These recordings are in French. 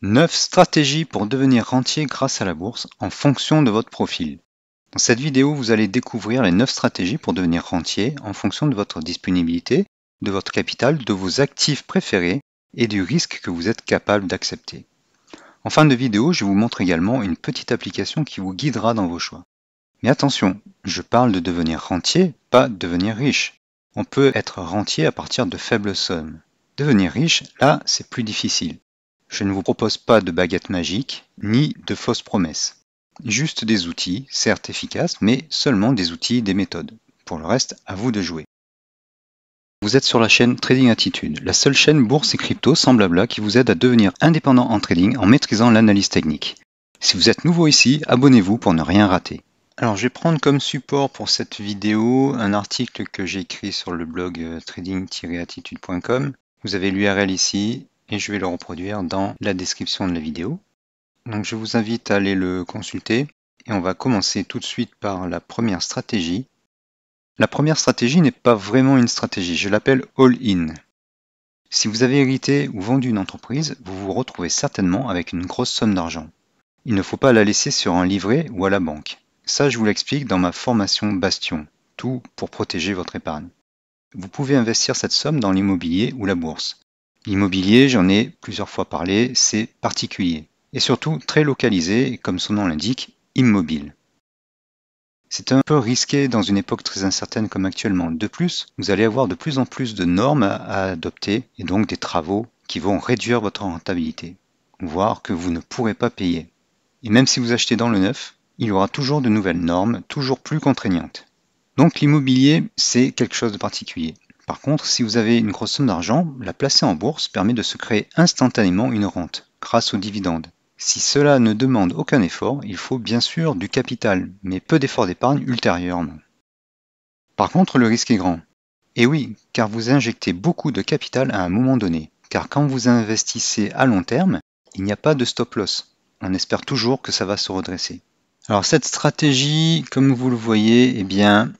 9 stratégies pour devenir rentier grâce à la bourse en fonction de votre profil. Dans cette vidéo, vous allez découvrir les 9 stratégies pour devenir rentier en fonction de votre disponibilité, de votre capital, de vos actifs préférés et du risque que vous êtes capable d'accepter. En fin de vidéo, je vous montre également une petite application qui vous guidera dans vos choix. Mais attention, je parle de devenir rentier, pas devenir riche. On peut être rentier à partir de faibles sommes. Devenir riche, là, c'est plus difficile. Je ne vous propose pas de baguette magique, ni de fausses promesses. Juste des outils, certes efficaces, mais seulement des outils et des méthodes. Pour le reste, à vous de jouer. Vous êtes sur la chaîne Trading Attitude, la seule chaîne bourse et crypto semblable à qui vous aide à devenir indépendant en trading en maîtrisant l'analyse technique. Si vous êtes nouveau ici, abonnez-vous pour ne rien rater. Alors je vais prendre comme support pour cette vidéo un article que j'ai écrit sur le blog euh, trading-attitude.com. Vous avez l'URL ici et je vais le reproduire dans la description de la vidéo. Donc je vous invite à aller le consulter et on va commencer tout de suite par la première stratégie. La première stratégie n'est pas vraiment une stratégie, je l'appelle all-in. Si vous avez hérité ou vendu une entreprise, vous vous retrouvez certainement avec une grosse somme d'argent. Il ne faut pas la laisser sur un livret ou à la banque. Ça, je vous l'explique dans ma formation Bastion, tout pour protéger votre épargne. Vous pouvez investir cette somme dans l'immobilier ou la bourse. L'immobilier, j'en ai plusieurs fois parlé, c'est particulier, et surtout très localisé, comme son nom l'indique, immobile. C'est un peu risqué dans une époque très incertaine comme actuellement. De plus, vous allez avoir de plus en plus de normes à adopter, et donc des travaux qui vont réduire votre rentabilité, voire que vous ne pourrez pas payer. Et même si vous achetez dans le neuf, il y aura toujours de nouvelles normes, toujours plus contraignantes. Donc l'immobilier, c'est quelque chose de particulier. Par contre, si vous avez une grosse somme d'argent, la placer en bourse permet de se créer instantanément une rente grâce aux dividendes. Si cela ne demande aucun effort, il faut bien sûr du capital, mais peu d'efforts d'épargne ultérieurement. Par contre, le risque est grand. Et eh oui, car vous injectez beaucoup de capital à un moment donné. Car quand vous investissez à long terme, il n'y a pas de stop loss. On espère toujours que ça va se redresser. Alors cette stratégie, comme vous le voyez, eh bien,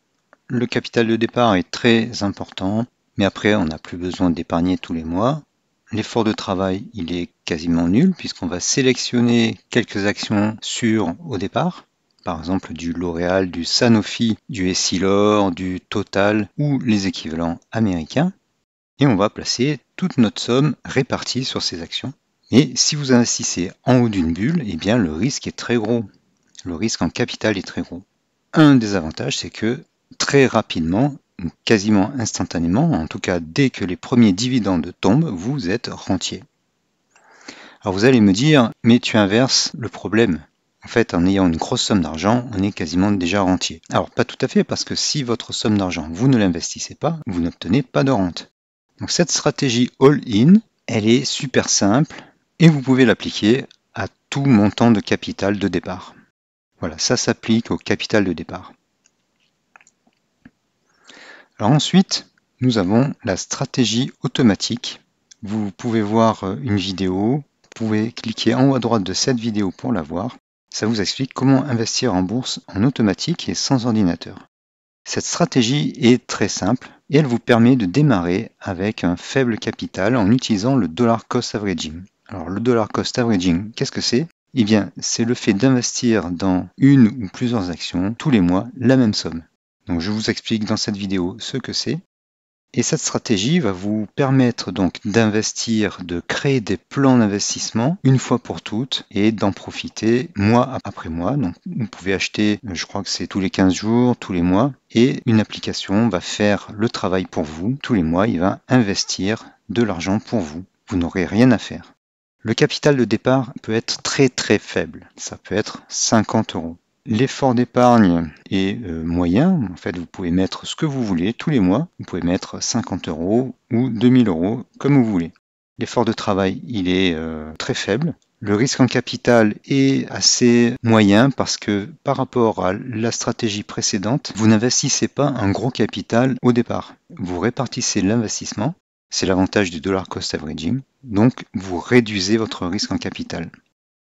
le capital de départ est très important, mais après on n'a plus besoin d'épargner tous les mois. L'effort de travail, il est quasiment nul puisqu'on va sélectionner quelques actions sûres au départ, par exemple du L'Oréal, du Sanofi, du Essilor, du Total ou les équivalents américains, et on va placer toute notre somme répartie sur ces actions. Et si vous investissez en haut d'une bulle, eh bien le risque est très gros. Le risque en capital est très gros. Un des avantages, c'est que très rapidement, quasiment instantanément, en tout cas dès que les premiers dividendes tombent, vous êtes rentier. Alors vous allez me dire, mais tu inverses le problème. En fait, en ayant une grosse somme d'argent, on est quasiment déjà rentier. Alors pas tout à fait, parce que si votre somme d'argent, vous ne l'investissez pas, vous n'obtenez pas de rente. Donc cette stratégie all-in, elle est super simple et vous pouvez l'appliquer à tout montant de capital de départ. Voilà, ça s'applique au capital de départ ensuite, nous avons la stratégie automatique. Vous pouvez voir euh, une vidéo, vous pouvez cliquer en haut à droite de cette vidéo pour la voir. Ça vous explique comment investir en bourse en automatique et sans ordinateur. Cette stratégie est très simple et elle vous permet de démarrer avec un faible capital en utilisant le dollar cost averaging. Alors le dollar cost averaging, qu'est-ce que c'est Eh bien, c'est le fait d'investir dans une ou plusieurs actions tous les mois la même somme. Donc je vous explique dans cette vidéo ce que c'est. Et cette stratégie va vous permettre donc d'investir, de créer des plans d'investissement une fois pour toutes et d'en profiter mois après mois. Donc vous pouvez acheter, je crois que c'est tous les 15 jours, tous les mois, et une application va faire le travail pour vous. Tous les mois, il va investir de l'argent pour vous. Vous n'aurez rien à faire. Le capital de départ peut être très très faible. Ça peut être 50 euros. L'effort d'épargne est euh, moyen. En fait, vous pouvez mettre ce que vous voulez tous les mois. Vous pouvez mettre 50 euros ou 2000 euros, comme vous voulez. L'effort de travail, il est euh, très faible. Le risque en capital est assez moyen parce que par rapport à la stratégie précédente, vous n'investissez pas un gros capital au départ. Vous répartissez l'investissement. C'est l'avantage du dollar cost averaging. Donc, vous réduisez votre risque en capital.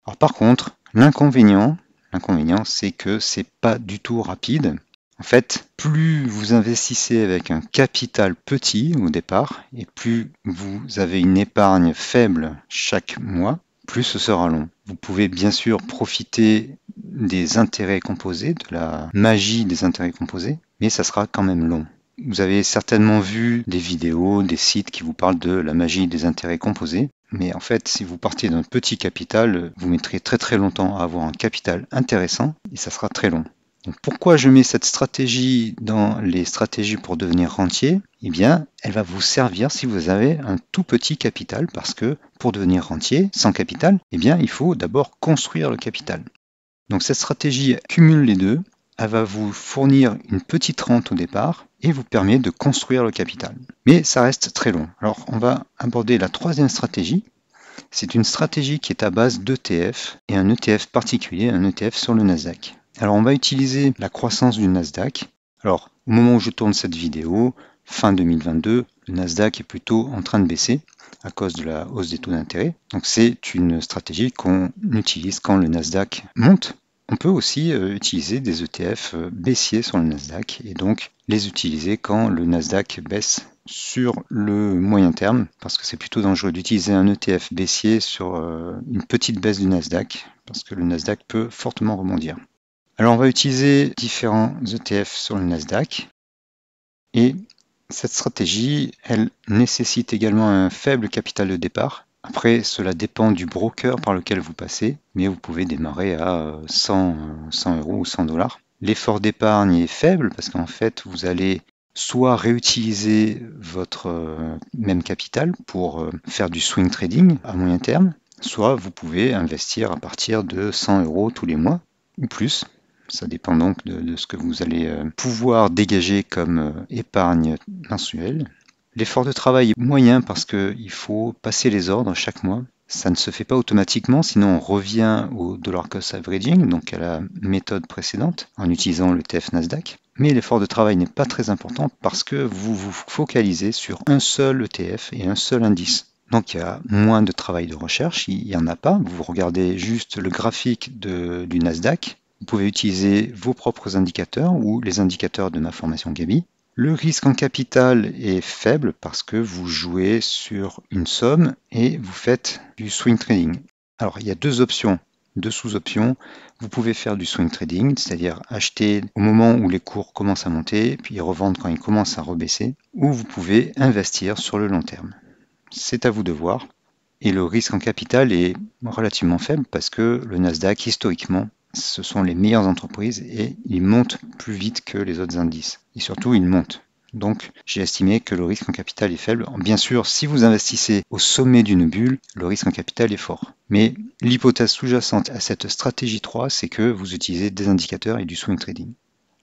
Alors, par contre, l'inconvénient, L'inconvénient, c'est que c'est pas du tout rapide. En fait, plus vous investissez avec un capital petit au départ, et plus vous avez une épargne faible chaque mois, plus ce sera long. Vous pouvez bien sûr profiter des intérêts composés, de la magie des intérêts composés, mais ça sera quand même long. Vous avez certainement vu des vidéos, des sites qui vous parlent de la magie des intérêts composés. Mais en fait, si vous partez d'un petit capital, vous mettrez très très longtemps à avoir un capital intéressant et ça sera très long. Donc pourquoi je mets cette stratégie dans les stratégies pour devenir rentier Eh bien, elle va vous servir si vous avez un tout petit capital, parce que pour devenir rentier sans capital, eh bien, il faut d'abord construire le capital. Donc cette stratégie cumule les deux. Elle va vous fournir une petite rente au départ, et vous permet de construire le capital. Mais ça reste très long. Alors on va aborder la troisième stratégie. C'est une stratégie qui est à base d'ETF et un ETF particulier, un ETF sur le Nasdaq. Alors on va utiliser la croissance du Nasdaq. Alors au moment où je tourne cette vidéo, fin 2022, le Nasdaq est plutôt en train de baisser à cause de la hausse des taux d'intérêt. Donc c'est une stratégie qu'on utilise quand le Nasdaq monte on peut aussi euh, utiliser des ETF euh, baissiers sur le Nasdaq et donc les utiliser quand le Nasdaq baisse sur le moyen terme parce que c'est plutôt dangereux d'utiliser un ETF baissier sur euh, une petite baisse du Nasdaq parce que le Nasdaq peut fortement rebondir. Alors on va utiliser différents ETF sur le Nasdaq et cette stratégie, elle nécessite également un faible capital de départ après, cela dépend du broker par lequel vous passez, mais vous pouvez démarrer à 100, euh, euh, euros ou 100 dollars. L'effort d'épargne est faible parce qu'en fait, vous allez soit réutiliser votre euh, même capital pour faire du swing trading à moyen terme, soit vous pouvez investir à partir de 100 euros tous les mois ou plus. Ça dépend donc de ce que vous allez pouvoir dégager comme épargne mensuelle L'effort de travail est moyen parce qu'il faut passer les ordres chaque mois. Ça ne se fait pas automatiquement, sinon on revient au dollar cost averaging, donc à la méthode précédente, en utilisant le TF Nasdaq. Mais l'effort de travail n'est pas très important parce que vous vous focalisez sur un seul ETF et un seul indice. Donc il y a moins de travail de recherche, il n'y en a pas. Vous regardez juste le graphique du Nasdaq. Vous pouvez utiliser vos propres indicateurs ou les indicateurs de ma formation Gabi le risque en capital est faible parce que vous jouez sur une somme et vous faites du swing trading. Alors il y a deux options, deux sous-options. Vous pouvez faire du swing trading, c'est-à-dire acheter au moment où les cours commencent à monter, puis revendre quand ils commencent à rebaisser, ou vous pouvez investir sur le long terme. C'est à vous de voir et le risque en capital est relativement faible parce que le Nasdaq historiquement ce sont les meilleures entreprises et ils montent plus vite que les autres indices. Et surtout, ils montent. Donc, j'ai estimé que le risque en capital est faible. Bien sûr, si vous investissez au sommet d'une bulle, le risque en capital est fort. Mais l'hypothèse sous-jacente à cette stratégie 3, c'est que vous utilisez des indicateurs et du swing trading.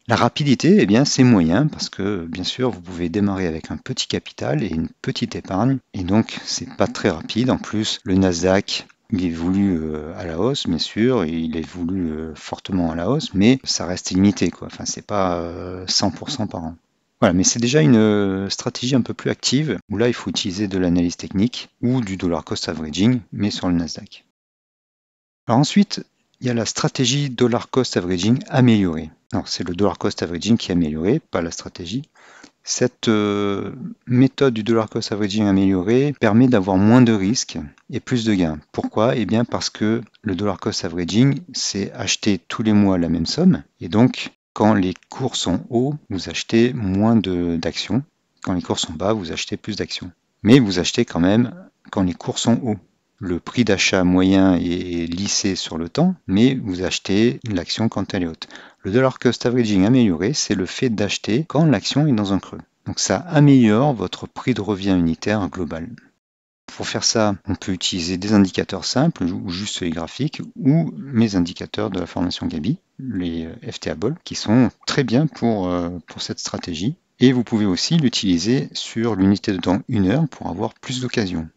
La rapidité, eh bien, c'est moyen parce que, bien sûr, vous pouvez démarrer avec un petit capital et une petite épargne. Et donc, c'est pas très rapide. En plus, le Nasdaq, il est voulu euh, à la hausse, bien sûr, il est voulu euh, fortement à la hausse, mais ça reste limité, quoi. Enfin, c'est pas 100% euh, par an. Voilà, mais c'est déjà une stratégie un peu plus active, où là, il faut utiliser de l'analyse technique ou du dollar cost averaging, mais sur le Nasdaq. ensuite, il y a la stratégie dollar cost averaging améliorée. Alors, c'est le dollar cost averaging qui est amélioré, pas la stratégie. Cette euh, méthode du dollar cost averaging améliorée permet d'avoir moins de risques et plus de gains. Pourquoi Eh bien parce que le dollar cost averaging, c'est acheter tous les mois la même somme. Et donc, quand les cours sont hauts, vous achetez moins d'actions. Quand les cours sont bas, vous achetez plus d'actions. Mais vous achetez quand même quand les cours sont hauts le prix d'achat moyen est lissé sur le temps, mais vous achetez l'action quand elle est haute. Le dollar cost averaging amélioré, c'est le fait d'acheter quand l'action est dans un creux. Donc ça améliore votre prix de revient unitaire global. Pour faire ça, on peut utiliser des indicateurs simples ou juste les graphiques ou mes indicateurs de la formation Gabi, les euh, FTA qui sont très bien pour, euh, pour cette stratégie. Et vous pouvez aussi l'utiliser sur l'unité de temps 1 heure pour avoir plus d'occasions.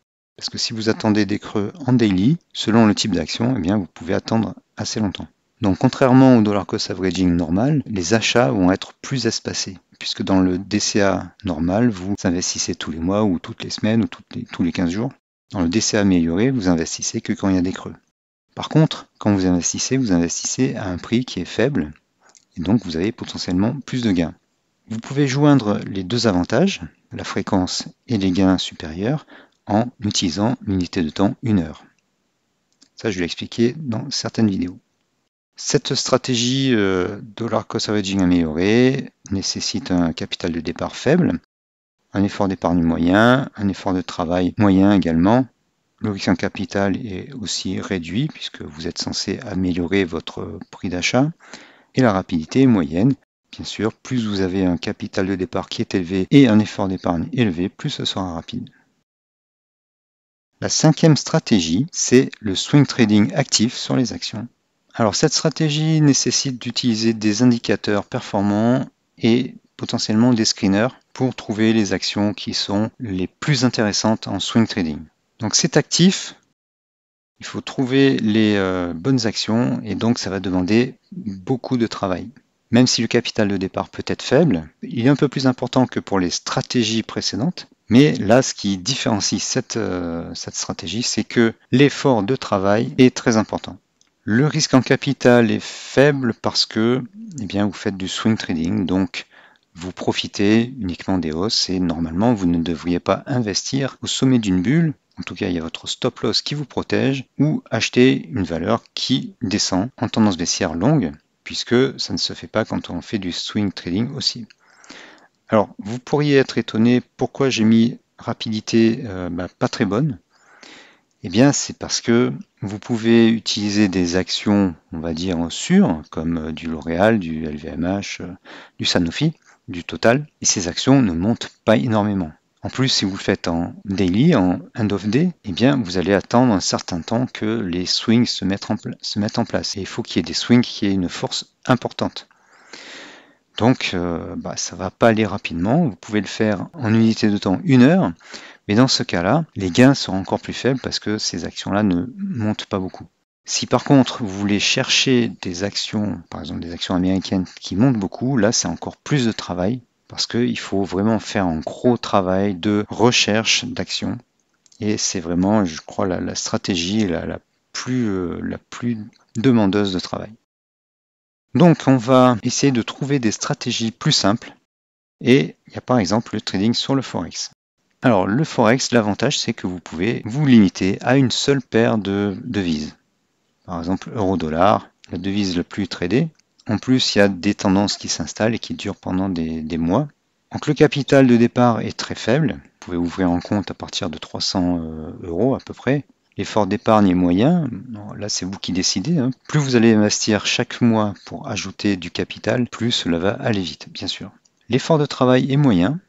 Parce que si vous attendez des creux en daily, selon le type d'action, eh bien vous pouvez attendre assez longtemps. Donc contrairement au dollar cost averaging normal, les achats vont être plus espacés, puisque dans le DCA normal, vous investissez tous les mois ou toutes les semaines ou tous les 15 jours. Dans le DCA amélioré, vous investissez que quand il y a des creux. Par contre, quand vous investissez, vous investissez à un prix qui est faible, et donc vous avez potentiellement plus de gains. Vous pouvez joindre les deux avantages, la fréquence et les gains supérieurs, en utilisant l'unité de temps 1 heure. Ça, je vais l'expliquer dans certaines vidéos. Cette stratégie euh, dollar cost averaging améliorée nécessite un capital de départ faible, un effort d'épargne moyen, un effort de travail moyen également. Le risque en capital est aussi réduit puisque vous êtes censé améliorer votre prix d'achat et la rapidité est moyenne. Bien sûr, plus vous avez un capital de départ qui est élevé et un effort d'épargne élevé, plus ce sera rapide. La cinquième stratégie, c'est le swing trading actif sur les actions. Alors cette stratégie nécessite d'utiliser des indicateurs performants et potentiellement des screeners pour trouver les actions qui sont les plus intéressantes en swing trading. Donc c'est actif, il faut trouver les euh, bonnes actions et donc ça va demander beaucoup de travail. Même si le capital de départ peut être faible, il est un peu plus important que pour les stratégies précédentes. Mais là, ce qui différencie euh, cette, stratégie, c'est que l'effort de travail est très important. Le risque en capital est faible parce que eh bien, vous faites du swing trading, donc vous profitez uniquement des hausses et normalement vous ne devriez pas investir au sommet d'une bulle. En tout cas, il y a votre stop loss qui vous protège ou acheter une valeur qui descend en tendance baissière longue puisque ça ne se fait pas quand on fait du swing trading aussi. Alors, vous pourriez être étonné pourquoi j'ai mis rapidité euh, bah, pas très bonne. Eh bien, c'est parce que vous pouvez utiliser des actions, on va dire, sûres, comme euh, du L'Oréal, du LVMH, euh, du Sanofi, du Total, et ces actions ne montent pas énormément. En plus, si vous le faites en daily, en end of day, eh bien, vous allez attendre un certain temps que les swings se mettent en, place. Et il faut qu'il y ait des swings qui aient une force importante. Donc, euh, bah, ça ne va pas aller rapidement. Vous pouvez le faire en unité de temps une heure, mais dans ce cas-là, les gains seront encore plus faibles parce que ces actions-là ne montent pas beaucoup. Si par contre vous voulez chercher des actions, par exemple des actions américaines qui montent beaucoup, là c'est encore plus de travail parce qu'il faut vraiment faire un gros travail de recherche d'action. Et c'est vraiment, je crois, la, stratégie la, plus, euh, la plus demandeuse de travail. Donc on va essayer de trouver des stratégies plus simples. Et il y a par exemple le trading sur le Forex. Alors le Forex, l'avantage c'est que vous pouvez vous limiter à une seule paire de devises. Par exemple euro-dollar, la devise la plus tradée, en plus, il y a des tendances qui s'installent et qui durent pendant des, mois. Donc le capital de départ est très faible. Vous pouvez ouvrir un compte à partir de 300 euh, euros à peu près. L'effort d'épargne est moyen. Là, c'est vous qui décidez. Hein. Plus vous allez investir chaque mois pour ajouter du capital, plus cela va aller vite, bien sûr. L'effort de travail est moyen.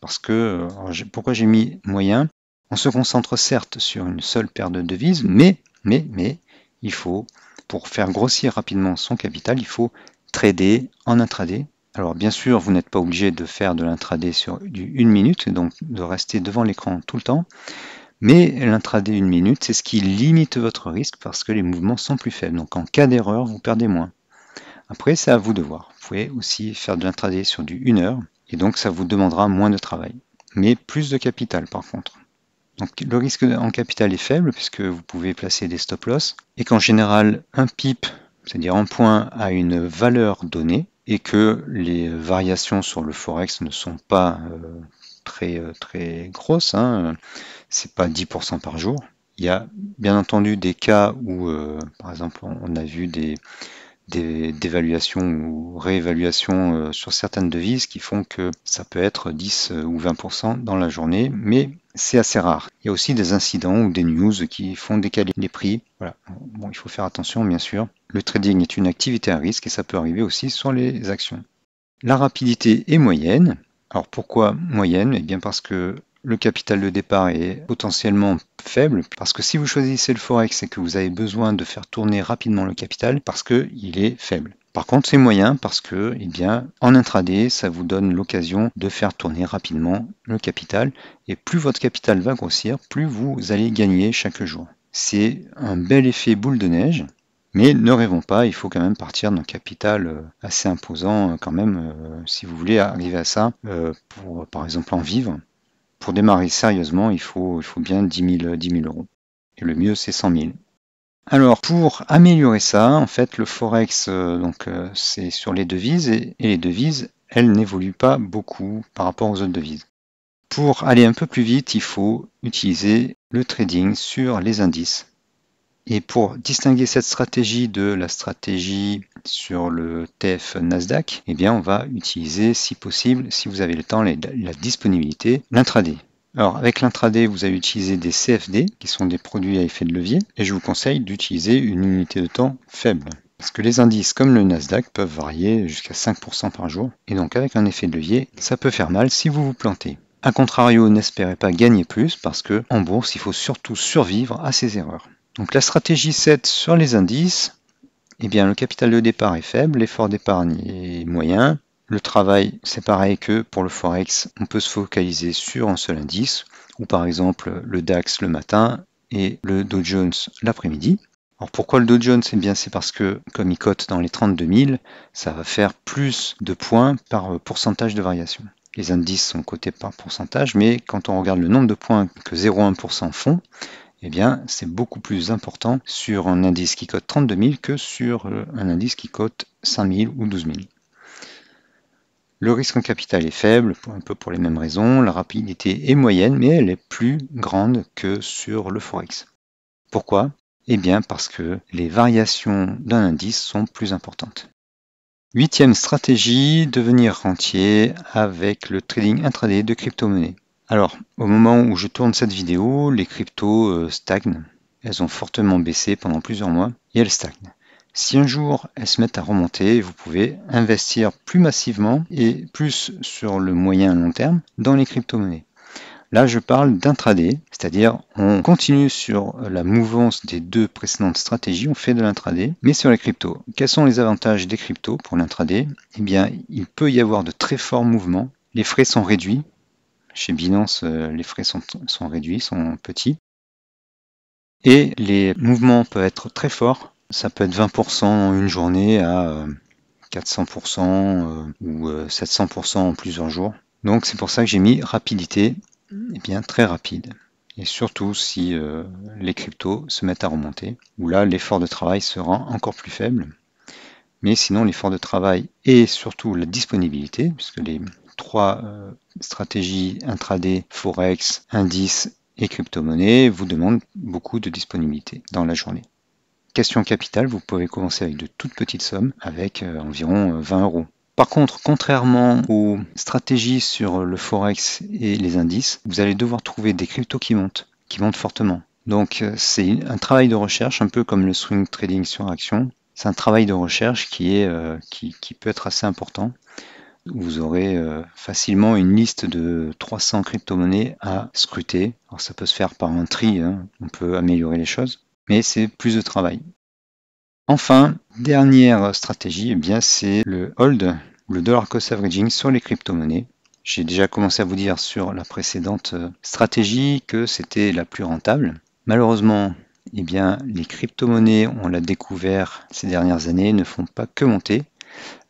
Parce que, pourquoi j'ai mis moyen On se concentre certes sur une seule paire de devises, mais, mais, mais, il faut pour faire grossir rapidement son capital, il faut trader en intraday. Alors bien sûr, vous n'êtes pas obligé de faire de l'intraday sur du 1 minute, donc de rester devant l'écran tout le temps. Mais l'intraday une minute, c'est ce qui limite votre risque parce que les mouvements sont plus faibles. Donc en cas d'erreur, vous perdez moins. Après, c'est à vous de voir. Vous pouvez aussi faire de l'intraday sur du 1 heure, et donc ça vous demandera moins de travail, mais plus de capital par contre. Donc le risque en capital est faible puisque vous pouvez placer des stop loss et qu'en général un pip, c'est-à-dire un point, a une valeur donnée et que les variations sur le forex ne sont pas euh, très euh, très grosses. Hein. C'est pas 10% par jour. Il y a bien entendu des cas où, euh, par exemple, on a vu des, d'évaluation ou réévaluation euh, sur certaines devises qui font que ça peut être 10 euh, ou 20% dans la journée, mais c'est assez rare. Il y a aussi des incidents ou des news qui font décaler les prix. Voilà. Bon, il faut faire attention, bien sûr. Le trading est une activité à risque et ça peut arriver aussi sur les actions. La rapidité est moyenne. Alors pourquoi moyenne Eh bien parce que le capital de départ est potentiellement faible parce que si vous choisissez le forex et que vous avez besoin de faire tourner rapidement le capital parce qu'il est faible. Par contre, c'est moyen parce que, eh bien, en intraday, ça vous donne l'occasion de faire tourner rapidement le capital. Et plus votre capital va grossir, plus vous allez gagner chaque jour. C'est un bel effet boule de neige. Mais ne rêvons pas, il faut quand même partir d'un capital euh, assez imposant euh, quand même, euh, si vous voulez arriver à ça, pour par exemple en vivre pour démarrer sérieusement, il faut, bien 10 000, euros. Et le mieux, c'est 100 000. Alors, pour améliorer ça, en fait, le forex, euh, donc, euh, c'est sur les devises et, et les devises, elles n'évoluent pas beaucoup par rapport aux autres devises. Pour aller un peu plus vite, il faut utiliser le trading sur les indices. Et pour distinguer cette stratégie de la stratégie sur le TF Nasdaq, eh bien on va utiliser si possible, si vous avez le temps la disponibilité, l'intraday. Alors avec l'intraday, vous allez utiliser des CFD, qui sont des produits à effet de levier, et je vous conseille d'utiliser une unité de temps faible. Parce que les indices comme le Nasdaq peuvent varier jusqu'à 5% par jour, et donc avec un effet de levier, ça peut faire mal si vous vous plantez. A contrario, n'espérez pas gagner plus parce qu'en bourse, il faut surtout survivre à ces erreurs. Donc la stratégie 7 sur les indices, eh bien le capital de départ est faible, l'effort d'épargne est moyen, le travail c'est pareil que pour le forex, on peut se focaliser sur un seul indice, ou par exemple le DAX le matin et le Dow Jones l'après-midi. Alors pourquoi le Dow Jones Eh bien c'est parce que comme il cote dans les 32 000, ça va faire plus de points par pourcentage de variation. Les indices sont cotés par pourcentage, mais quand on regarde le nombre de points que 0,1% font, eh bien c'est beaucoup plus important sur un indice qui cote 32 000 que sur euh, un indice qui cote 5 000 ou 12 000. Le risque en capital est faible, un peu pour les mêmes raisons, la rapidité est moyenne, mais elle est plus grande que sur le Forex. Pourquoi Eh bien parce que les variations d'un indice sont plus importantes. Huitième stratégie, devenir rentier avec le trading intraday de crypto-monnaies. Alors, au moment où je tourne cette vidéo, les cryptos euh, stagnent. Elles ont fortement baissé pendant plusieurs mois et elles stagnent. Si un jour elles se mettent à remonter, vous pouvez investir plus massivement et plus sur le moyen et long terme dans les crypto-monnaies. Là, je parle d'intraday, c'est-à-dire on continue sur la mouvance des deux précédentes stratégies, on fait de l'intraday, mais sur les cryptos. Quels sont les avantages des cryptos pour l'intraday Eh bien, il peut y avoir de très forts mouvements, les frais sont réduits, chez Binance, euh, les frais sont, réduits, sont petits. Et les mouvements peuvent être très forts. Ça peut être 20% en une journée à 400% euh, euh, ou 700% en plusieurs jours. Donc c'est pour ça que j'ai mis rapidité, et eh bien très rapide. Et surtout si les cryptos se mettent à remonter, où là l'effort de travail sera encore plus faible. Mais sinon l'effort de travail et surtout la disponibilité, puisque les trois stratégie intraday, forex, indices et crypto-monnaie vous demandent beaucoup de disponibilité dans la journée. Question capitale, vous pouvez commencer avec de toutes petites sommes, avec euh, environ 20 euh, euros. Par contre, contrairement aux stratégies sur le forex et les indices, vous allez devoir trouver des cryptos qui montent, qui montent fortement. Donc euh, c'est un travail de recherche, un peu comme le swing trading sur action. C'est un travail de recherche qui, est, qui peut être assez important. Vous aurez euh, facilement une liste de 300 crypto-monnaies à scruter. Alors ça peut se faire par un tri, hein. on peut améliorer les choses, mais c'est plus de travail. Enfin, dernière stratégie, eh bien c'est le hold, le dollar cost averaging sur les crypto-monnaies. J'ai déjà commencé à vous dire sur la précédente euh, stratégie que c'était la plus rentable. Malheureusement, eh bien, les crypto-monnaies, on l'a découvert ces dernières années, ne font pas que monter.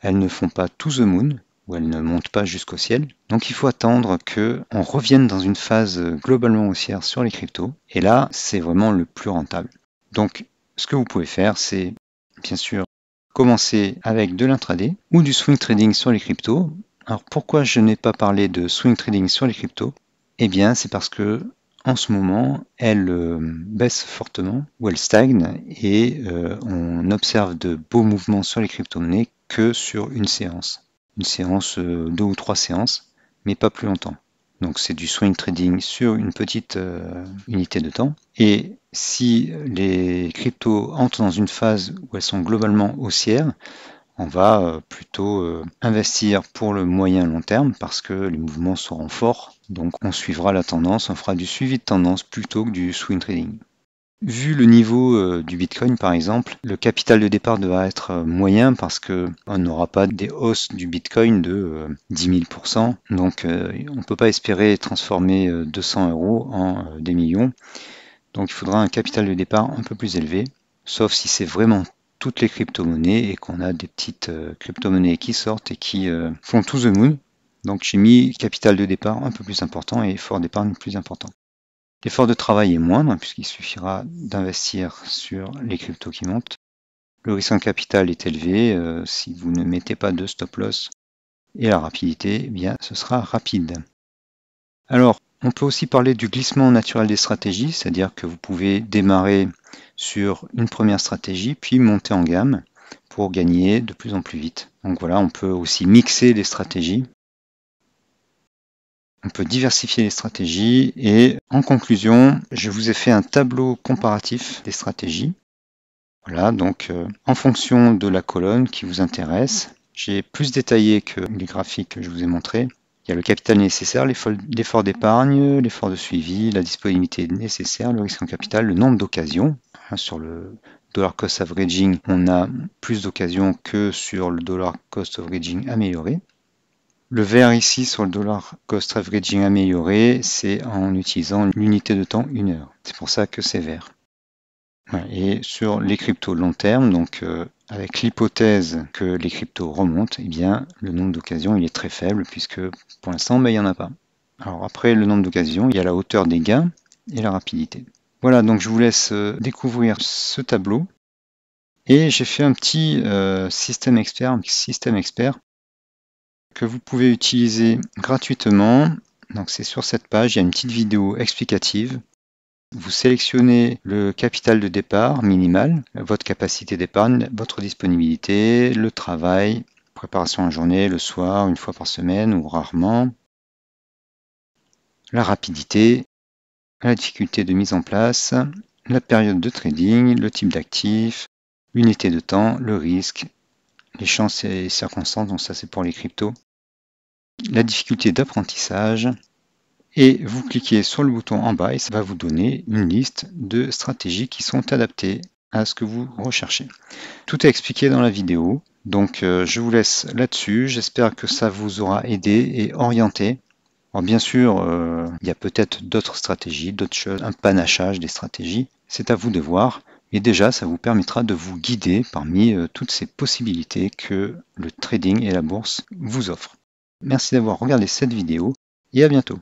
Elles ne font pas tout the moon elle ne monte pas jusqu'au ciel. Donc il faut attendre que on revienne dans une phase euh, globalement haussière sur les cryptos. Et là, c'est vraiment le plus rentable. Donc ce que vous pouvez faire, c'est bien sûr commencer avec de l'intraday ou du swing trading sur les cryptos. Alors pourquoi je n'ai pas parlé de swing trading sur les cryptos Eh bien c'est parce que en ce moment, elle euh, baisse fortement ou elle stagne et euh, on observe de beaux mouvements sur les crypto-monnaies que sur une séance une séance, euh, deux ou trois séances, mais pas plus longtemps. Donc c'est du swing trading sur une petite euh, unité de temps. Et si les cryptos entrent dans une phase où elles sont globalement haussières, on va euh, plutôt investir pour le moyen long terme parce que les mouvements seront forts. Donc on suivra la tendance, on fera du suivi de tendance plutôt que du swing trading. Vu le niveau euh, du Bitcoin par exemple, le capital de départ devra être euh, moyen parce que on n'aura pas des hausses du Bitcoin de 10 euh, 000 donc on ne peut pas espérer transformer 200 euros en des millions. Donc il faudra un capital de départ un peu plus élevé, sauf si c'est vraiment toutes les crypto-monnaies et qu'on a des petites crypto-monnaies qui sortent et qui font tout the moon. Donc j'ai mis capital de départ un peu plus important et fort d'épargne plus important. L'effort de travail est moindre puisqu'il suffira d'investir sur les cryptos qui montent. Le risque en capital est élevé. Euh, si vous ne mettez pas de stop loss et la rapidité, eh bien, ce sera rapide. Alors, on peut aussi parler du glissement naturel des stratégies, c'est-à-dire que vous pouvez démarrer sur une première stratégie, puis monter en gamme pour gagner de plus en plus vite. Donc voilà, on peut aussi mixer les stratégies on peut diversifier les stratégies et en conclusion, je vous ai fait un tableau comparatif des stratégies. Voilà, donc euh, en fonction de la colonne qui vous intéresse, j'ai plus détaillé que les graphiques que je vous ai montrés. Il y a le capital nécessaire, l'effort d'épargne, l'effort de suivi, la disponibilité nécessaire, le risque en capital, le nombre d'occasions. Hein, sur le dollar cost averaging, on a plus d'occasions que sur le dollar cost averaging amélioré. Le vert ici sur le dollar cost averaging amélioré, c'est en utilisant l'unité de temps 1 heure. C'est pour ça que c'est vert. Et sur les cryptos long terme, donc euh, avec l'hypothèse que les cryptos remontent, eh bien le nombre d'occasions il est très faible puisque pour l'instant ben, il n'y en a pas. Alors après le nombre d'occasions, il y a la hauteur des gains et la rapidité. Voilà, donc je vous laisse euh, découvrir ce tableau. Et j'ai fait un petit euh, système expert, système expert que vous pouvez utiliser gratuitement. Donc c'est sur cette page, il y a une petite vidéo explicative. Vous sélectionnez le capital de départ minimal, votre capacité d'épargne, votre disponibilité, le travail, préparation en journée, le soir, une fois par semaine ou rarement, la rapidité, la difficulté de mise en place, la période de trading, le type d'actif, l'unité de temps, le risque, les chances et circonstances, donc ça c'est pour les cryptos, la difficulté d'apprentissage, et vous cliquez sur le bouton en bas et ça va vous donner une liste de stratégies qui sont adaptées à ce que vous recherchez. Tout est expliqué dans la vidéo, donc euh, je vous laisse là-dessus, j'espère que ça vous aura aidé et orienté. Alors bien sûr, euh, il y a peut-être d'autres stratégies, d'autres choses, un panachage des stratégies, c'est à vous de voir. Et déjà, ça vous permettra de vous guider parmi euh, toutes ces possibilités que le trading et la bourse vous offrent. Merci d'avoir regardé cette vidéo et à bientôt.